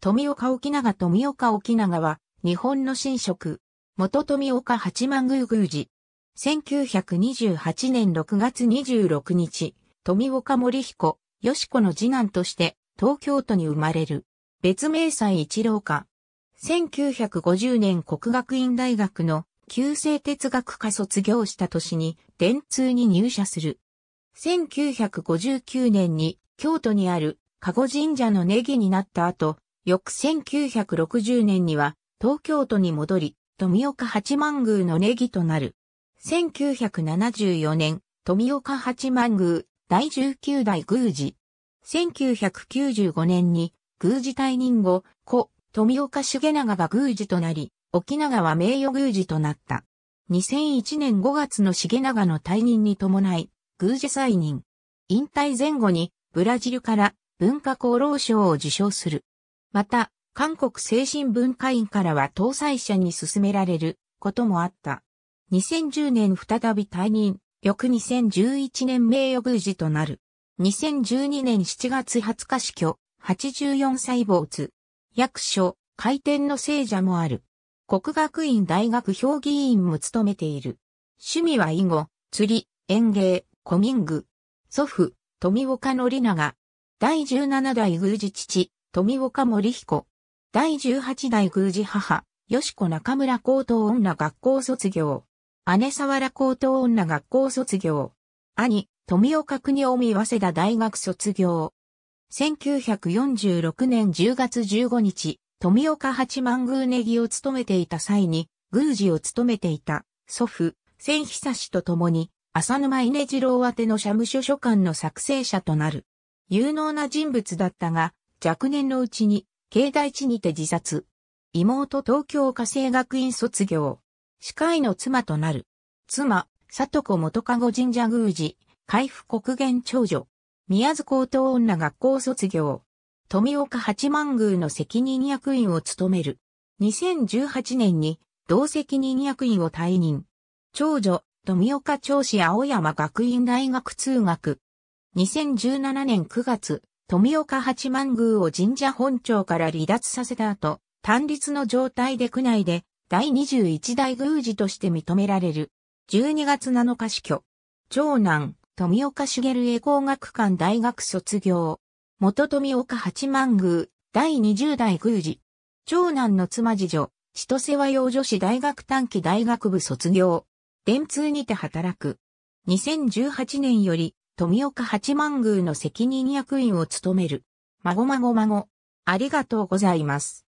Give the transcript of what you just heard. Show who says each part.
Speaker 1: 富岡沖長富岡沖長は、日本の神職、元富岡八幡宮宮寺。1928年6月26日、富岡森彦、吉子の次男として、東京都に生まれる。別名祭一郎家。1950年国学院大学の旧制哲学科卒業した年に、電通に入社する。1959年に京都にある加護神社のネギになった後、翌1960年には東京都に戻り、富岡八幡宮のネギとなる。1974年、富岡八幡宮第19代宮司。1995年に宮司退任後、故、富岡重長が宮司となり、沖縄は名誉宮司となった。2001年5月の重長の退任に伴い、宮司再任。引退前後に、ブラジルから文化功労賞を受賞する。また、韓国精神文化院からは搭載者に勧められることもあった。2010年再び退任、翌2011年名誉宮司となる。2012年7月20日死去、84歳没。役所、回転の聖者もある。国学院大学評議員も務めている。趣味は囲碁、釣り、園芸、古民具。祖父、富岡のな長。第17代宮司父、富岡森彦。第18代宮司母、吉子中村高等女学校卒業。姉沢良高等女学校卒業。兄、富岡国尾美早稲田大学卒業。1946年10月15日、富岡八幡宮ネギを務めていた際に、宮司を務めていた、祖父、千久氏と共に、浅沼稲次郎宛の社務所書簡の作成者となる。有能な人物だったが、若年のうちに、境内地にて自殺。妹東京家政学院卒業。司会の妻となる。妻、里子元籠神社宮司、海部国元長女。宮津高等女学校卒業。富岡八幡宮の責任役員を務める。2018年に同責任役員を退任。長女、富岡長子青山学院大学通学。2017年9月、富岡八幡宮を神社本庁から離脱させた後、単立の状態で区内で第21代宮司として認められる。12月7日死去。長男、富岡茂栄工学館大学卒業。元富岡八幡宮、第20代宮司。長男の妻次女、千歳和洋女子大学短期大学部卒業。電通にて働く。2018年より、富岡八幡宮の責任役員を務める。孫孫孫、ありがとうございます。